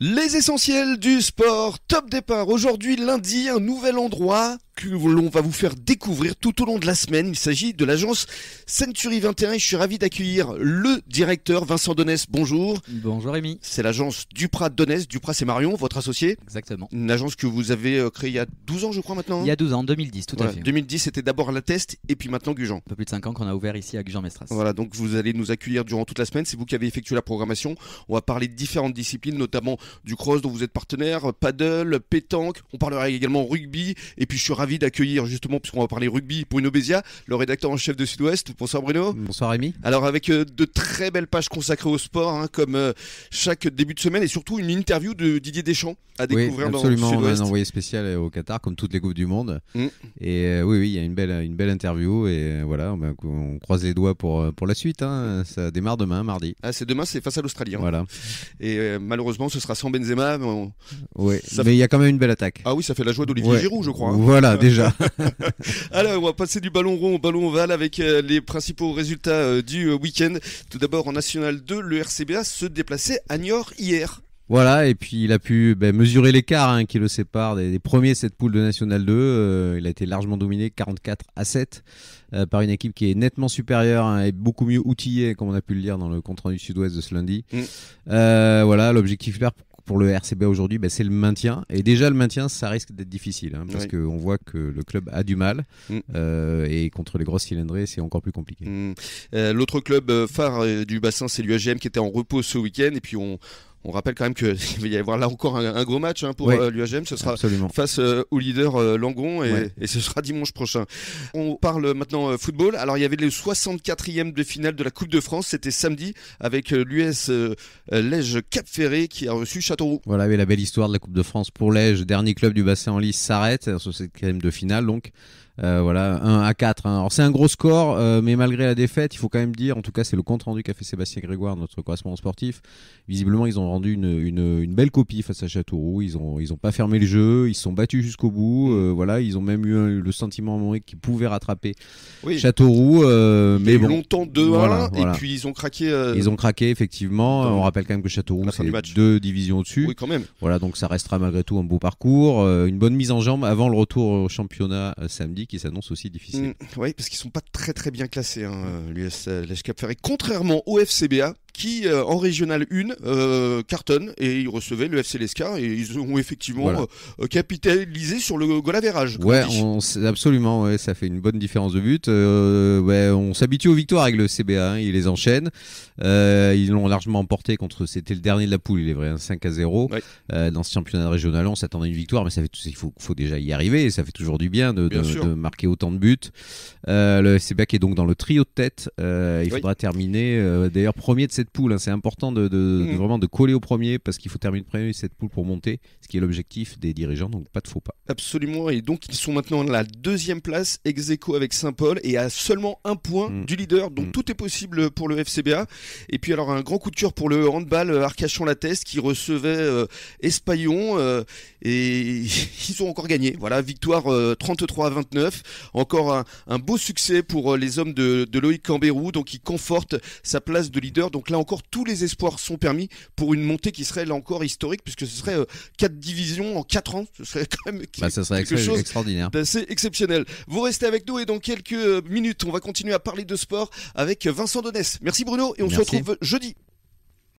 Les essentiels du sport, top départ. Aujourd'hui lundi, un nouvel endroit que l'on va vous faire découvrir tout au long de la semaine. Il s'agit de l'agence Century 21 et je suis ravi d'accueillir le directeur Vincent Donès. Bonjour. Bonjour Rémi. C'est l'agence Duprat Donès. Duprat c'est Marion, votre associé. Exactement. Une agence que vous avez euh, créée il y a 12 ans je crois maintenant. Hein il y a 12 ans, 2010 tout à fait. 2010 c'était d'abord la TEST et puis maintenant Gujan. Un peu plus de 5 ans qu'on a ouvert ici à Gujan-Mestras. Voilà donc vous allez nous accueillir durant toute la semaine. C'est vous qui avez effectué la programmation. On va parler de différentes disciplines notamment du cross dont vous êtes partenaire, paddle, pétanque. On parlera également rugby et puis je suis ravi d'accueillir justement, puisqu'on va parler rugby, pour une obésia, le rédacteur en chef de Sud-Ouest. Bonsoir Bruno. Bonsoir Rémi. Alors avec euh, de très belles pages consacrées au sport, hein, comme euh, chaque début de semaine, et surtout une interview de Didier Deschamps à découvrir dans le Sud-Ouest. Absolument, un envoyé spécial au Qatar, comme toutes les Coupes du Monde. Mm. Et euh, oui, oui, il y a une belle, une belle interview, et voilà, on, croise les doigts pour, pour la suite. Hein. Ça démarre demain, mardi. Ah, c'est demain, c'est face à l'Australie. Hein. Voilà. Et malheureusement, ce sera sans Benzema. Mais Oui, mais il y a quand même une belle attaque. Ah oui, ça fait la joie d'Olivier Giroud, je crois. Voilà, ah, déjà. Alors, on va passer du ballon rond au ballon ovale avec euh, les principaux résultats euh, du euh, week-end. Tout d'abord, en National 2, le RCBA se déplaçait à Niort hier. Voilà, et puis il a pu ben, mesurer l'écart hein, qui le sépare des, premiers cette poule de National 2. il a été largement dominé 44 à 7 par une équipe qui est nettement supérieure hein, et beaucoup mieux outillée, comme on a pu le lire dans le compte-rendu sud-ouest de ce lundi. Mm. voilà, l'objectif là pour le RCB aujourd'hui, ben, c'est le maintien. Et déjà, le maintien, ça risque d'être difficile, hein, parce qu'on voit que le club a du mal. Mm. Euh, et contre les grosses cylindrées, c'est encore plus compliqué. Mm. Euh, l'autre club euh, phare du bassin, c'est l'UAGM qui était en repos ce week-end. Et puis, on, on rappelle quand même qu'il va y avoir là encore un, gros match hein, pour euh, l'UHM, Ce sera face euh, au leader euh, Langon et, ce sera dimanche prochain. On parle maintenant football. Alors il y avait le 64e de finale de la Coupe de France. C'était samedi avec l'US Lège Cap Ferré qui a reçu Châteauroux. Voilà, la belle histoire de la Coupe de France pour Lège. Dernier club du bassin en lice s'arrête. 64e de finale donc. Euh, voilà, 1 à 4. Hein. Alors c'est un gros score, euh, mais malgré la défaite, il faut quand même dire, en tout cas c'est le compte rendu qu'a fait Sébastien Grégoire, notre correspondant sportif. Visiblement, ils ont rendu une, une, belle copie face à Châteauroux. Ils n'ont ils ont pas fermé le jeu, ils se sont battus jusqu'au bout. Euh, mm. voilà, ils ont même eu le sentiment à un moment qu'ils pouvaient rattraper Châteauroux. mais bon, longtemps 2-1, et puis ils ont craqué. Ils ont craqué, effectivement. On rappelle quand même que Châteauroux, c'est deux divisions au-dessus. Oui, quand même. Voilà, donc ça restera malgré tout un beau parcours, une bonne mise en jambe avant le retour au championnat samedi qui s'annonce aussi difficile. Mm, oui, parce qu'ils sont pas très très bien classés, hein, euh, l'US Cap Contrairement au FCBA, qui euh, en régional 1 euh, cartonnent et ils recevaient le FC Lescar et ils ont effectivement euh, capitalisé sur le goal average. absolument, ça fait une bonne différence de but. on s'habitue aux victoires avec le CBA, hein, ils les enchaînent. ils l'ont largement emporté contre, c'était le dernier de la poule, il est vrai, 5 hein, à 0. dans ce championnat régional, on s'attendait à une victoire, mais ça fait, il faut, déjà y arriver et ça fait toujours du bien de, marquer autant de buts. le CBA qui est donc dans le trio de tête, il faudra terminer d'ailleurs premier de cette poule. Hein. C'est important de, mm. vraiment de coller au premier parce qu'il faut terminer premier cette poule pour monter, ce qui est l'objectif des dirigeants. Donc pas de faux pas. Absolument. Et donc ils sont maintenant à la deuxième place, ex avec Saint-Paul et à seulement un point mm. du leader. Donc mm. tout est possible pour le FCBA. Et puis alors un grand coup de cœur pour le handball euh, Arcachon Lattès qui recevait euh, euh et ils ont encore gagné. Voilà, victoire 33 euh, à 29. Encore un, beau succès pour les hommes de, Loïc Cambérou. Donc il conforte sa place de leader. Donc là encore, tous les espoirs sont permis pour une montée qui serait là encore historique, puisque ce serait euh, quatre divisions en quatre ans. Ce serait quand même bah, quelque chose extraordinaire. C'est exceptionnel. Vous restez avec nous et dans quelques minutes, on va continuer à parler de sport avec Vincent Donès. Merci Bruno et on se retrouve jeudi.